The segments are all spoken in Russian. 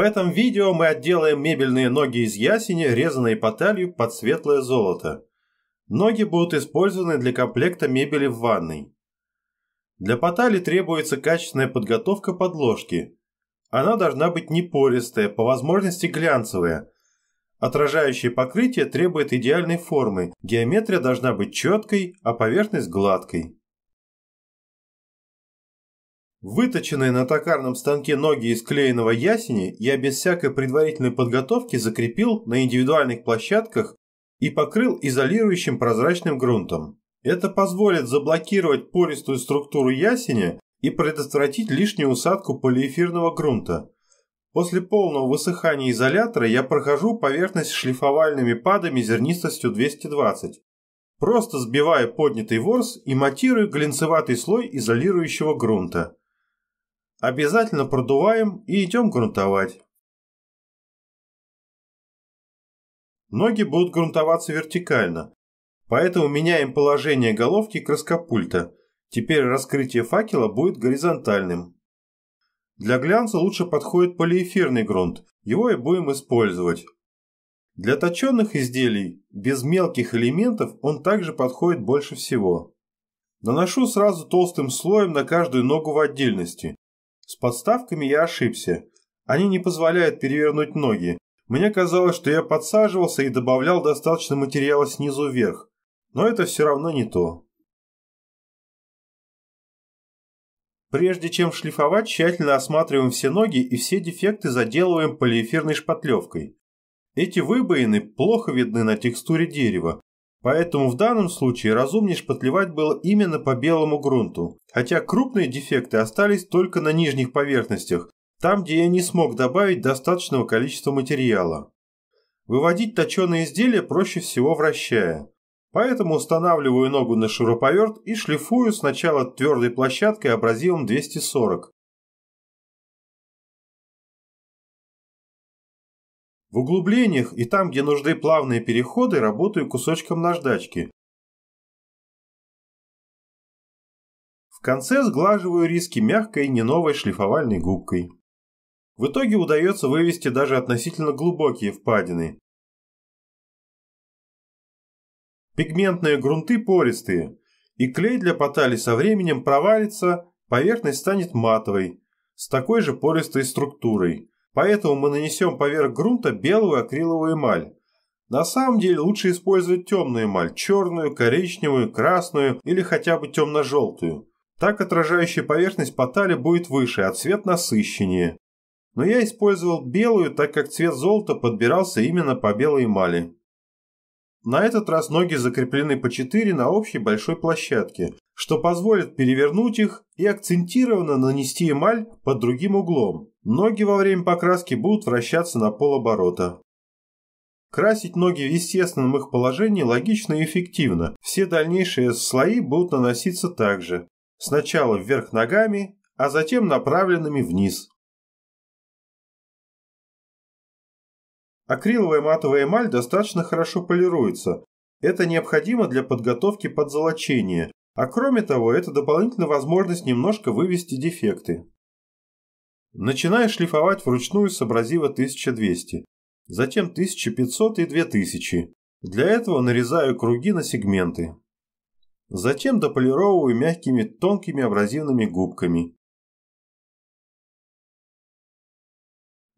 В этом видео мы отделаем мебельные ноги из ясеня, резанные поталью под светлое золото. Ноги будут использованы для комплекта мебели в ванной. Для потали требуется качественная подготовка подложки. Она должна быть не пористая, по возможности глянцевая. Отражающее покрытие требует идеальной формы, геометрия должна быть четкой, а поверхность гладкой. Выточенные на токарном станке ноги из клееного ясени я без всякой предварительной подготовки закрепил на индивидуальных площадках и покрыл изолирующим прозрачным грунтом. Это позволит заблокировать пористую структуру ясеня и предотвратить лишнюю усадку полиэфирного грунта. После полного высыхания изолятора я прохожу поверхность шлифовальными падами зернистостью 220, просто сбивая поднятый ворс и матирую глинцеватый слой изолирующего грунта. Обязательно продуваем и идем грунтовать. Ноги будут грунтоваться вертикально, поэтому меняем положение головки краскопульта. Теперь раскрытие факела будет горизонтальным. Для глянца лучше подходит полиэфирный грунт, его и будем использовать. Для точенных изделий без мелких элементов он также подходит больше всего. Наношу сразу толстым слоем на каждую ногу в отдельности. С подставками я ошибся. Они не позволяют перевернуть ноги. Мне казалось, что я подсаживался и добавлял достаточно материала снизу вверх. Но это все равно не то. Прежде чем шлифовать, тщательно осматриваем все ноги и все дефекты заделываем полиэфирной шпатлевкой. Эти выбоины плохо видны на текстуре дерева, Поэтому в данном случае разумнее шпатлевать было именно по белому грунту, хотя крупные дефекты остались только на нижних поверхностях, там, где я не смог добавить достаточного количества материала. Выводить точеные изделия проще всего вращая. Поэтому устанавливаю ногу на шуруповерт и шлифую сначала твердой площадкой абразивом 240, В углублениях и там, где нужны плавные переходы, работаю кусочком наждачки. В конце сглаживаю риски мягкой, не новой шлифовальной губкой. В итоге удается вывести даже относительно глубокие впадины. Пигментные грунты пористые, и клей для потали со временем провалится, поверхность станет матовой, с такой же пористой структурой. Поэтому мы нанесем поверх грунта белую акриловую эмаль. На самом деле лучше использовать темную эмаль, черную, коричневую, красную или хотя бы темно-желтую. Так отражающая поверхность потали будет выше, а цвет насыщеннее. Но я использовал белую, так как цвет золота подбирался именно по белой эмали. На этот раз ноги закреплены по 4 на общей большой площадке, что позволит перевернуть их и акцентированно нанести эмаль под другим углом. Ноги во время покраски будут вращаться на полоборота. Красить ноги в естественном их положении логично и эффективно. Все дальнейшие слои будут наноситься также. Сначала вверх ногами, а затем направленными вниз. Акриловая матовая эмаль достаточно хорошо полируется. Это необходимо для подготовки под золочение, а кроме того, это дополнительная возможность немножко вывести дефекты. Начинаю шлифовать вручную с абразива 1200, затем 1500 и 2000. Для этого нарезаю круги на сегменты. Затем дополировываю мягкими тонкими абразивными губками.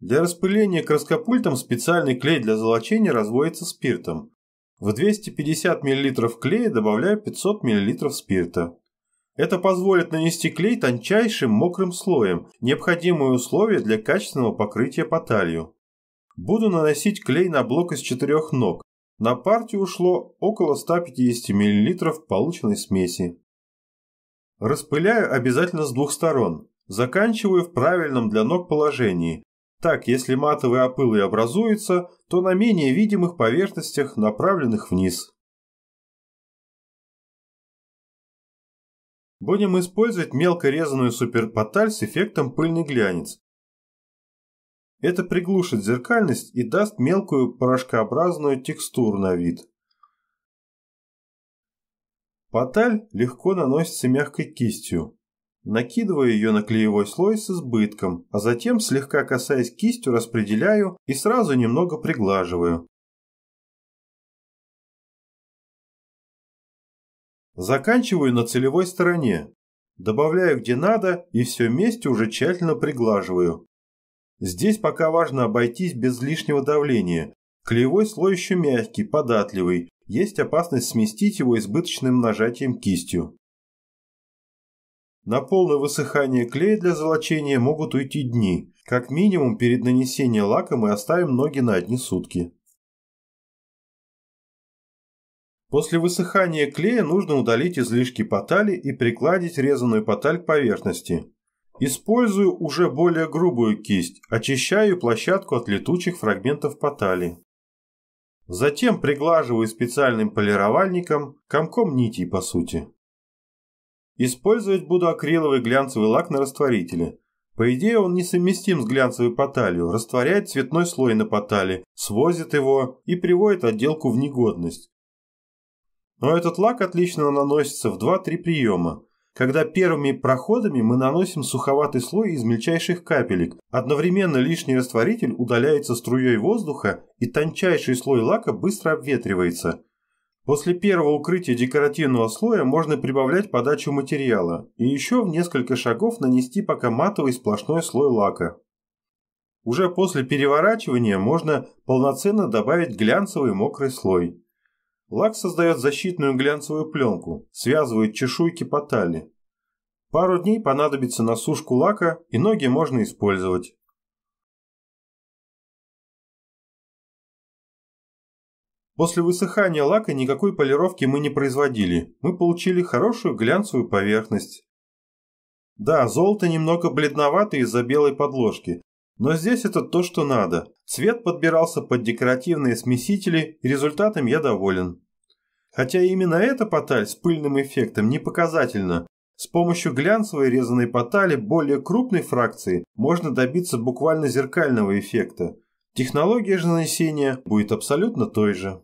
Для распыления краскопультом специальный клей для золочения разводится спиртом. В 250 мл клея добавляю 500 мл спирта. Это позволит нанести клей тончайшим мокрым слоем, необходимое условие для качественного покрытия поталью. Буду наносить клей на блок из четырех ног. На партию ушло около 150 мл полученной смеси. Распыляю обязательно с двух сторон. Заканчиваю в правильном для ног положении. Так, если матовые опылы образуются, то на менее видимых поверхностях, направленных вниз. Будем использовать мелко резанную суперпоталь с эффектом пыльный глянец. Это приглушит зеркальность и даст мелкую порошкообразную текстуру на вид. Поталь легко наносится мягкой кистью. Накидываю ее на клеевой слой с избытком, а затем, слегка касаясь кистью, распределяю и сразу немного приглаживаю. Заканчиваю на целевой стороне. Добавляю где надо и все вместе уже тщательно приглаживаю. Здесь пока важно обойтись без лишнего давления. Клеевой слой еще мягкий, податливый. Есть опасность сместить его избыточным нажатием кистью. На полное высыхание клея для золочения могут уйти дни. Как минимум перед нанесением лака мы оставим ноги на одни сутки. После высыхания клея нужно удалить излишки потали и прикладить резаную поталь к поверхности. Использую уже более грубую кисть, очищаю площадку от летучих фрагментов потали. Затем приглаживаю специальным полировальником, комком нитей по сути. Использовать буду акриловый глянцевый лак на растворителе. По идее он несовместим с глянцевой поталью, растворяет цветной слой на потале, свозит его и приводит отделку в негодность. Но этот лак отлично наносится в 2-3 приема, когда первыми проходами мы наносим суховатый слой из мельчайших капелек, одновременно лишний растворитель удаляется струей воздуха и тончайший слой лака быстро обветривается. После первого укрытия декоративного слоя можно прибавлять подачу материала и еще в несколько шагов нанести пока матовый сплошной слой лака. Уже после переворачивания можно полноценно добавить глянцевый мокрый слой. Лак создает защитную глянцевую пленку, связывает чешуйки по талии. Пару дней понадобится на сушку лака, и ноги можно использовать. После высыхания лака никакой полировки мы не производили. Мы получили хорошую глянцевую поверхность. Да, золото немного бледновато из-за белой подложки, но здесь это то, что надо. Цвет подбирался под декоративные смесители, и результатом я доволен. Хотя именно эта поталь с пыльным эффектом не показательна. С помощью глянцевой резаной потали более крупной фракции можно добиться буквально зеркального эффекта. Технология же нанесения будет абсолютно той же.